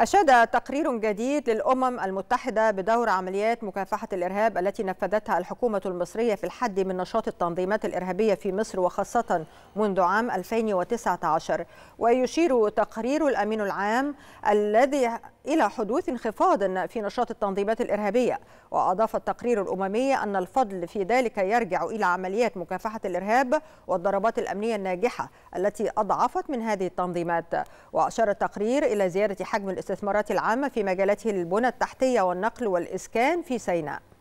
أشاد تقرير جديد للأمم المتحدة بدور عمليات مكافحة الإرهاب التي نفذتها الحكومة المصرية في الحد من نشاط التنظيمات الإرهابية في مصر وخاصة منذ عام 2019 ويشير تقرير الأمين العام الذي إلى حدوث انخفاض في نشاط التنظيمات الإرهابية وأضاف التقرير الأممي أن الفضل في ذلك يرجع إلى عمليات مكافحة الإرهاب والضربات الأمنية الناجحة التي أضعفت من هذه التنظيمات وأشار التقرير إلى زيادة حجم الاستثمارات العامة في مجالاته البنى التحتية والنقل والإسكان في سيناء